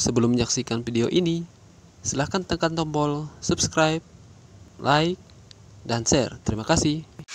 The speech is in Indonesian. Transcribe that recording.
Sebelum menyaksikan video ini, silahkan tekan tombol subscribe, like, dan share. Terima kasih.